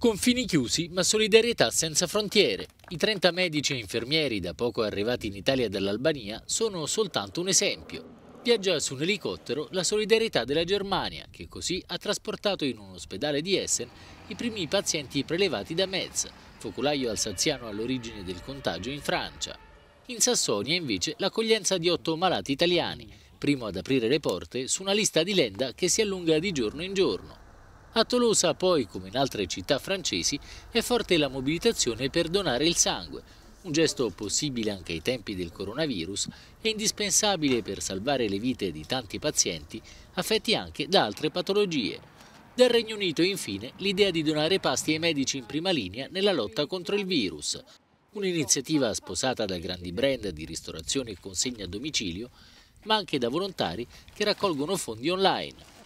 Confini chiusi, ma solidarietà senza frontiere. I 30 medici e infermieri da poco arrivati in Italia dall'Albania sono soltanto un esempio. Viaggia su un elicottero la solidarietà della Germania, che così ha trasportato in un ospedale di Essen i primi pazienti prelevati da Metz, focolaio alsaziano all'origine del contagio in Francia. In Sassonia invece l'accoglienza di otto malati italiani, primo ad aprire le porte su una lista di lenda che si allunga di giorno in giorno. A Tolosa poi, come in altre città francesi, è forte la mobilitazione per donare il sangue, un gesto possibile anche ai tempi del coronavirus e indispensabile per salvare le vite di tanti pazienti affetti anche da altre patologie. Dal Regno Unito, infine, l'idea di donare pasti ai medici in prima linea nella lotta contro il virus. Un'iniziativa sposata da grandi brand di ristorazione e consegna a domicilio, ma anche da volontari che raccolgono fondi online.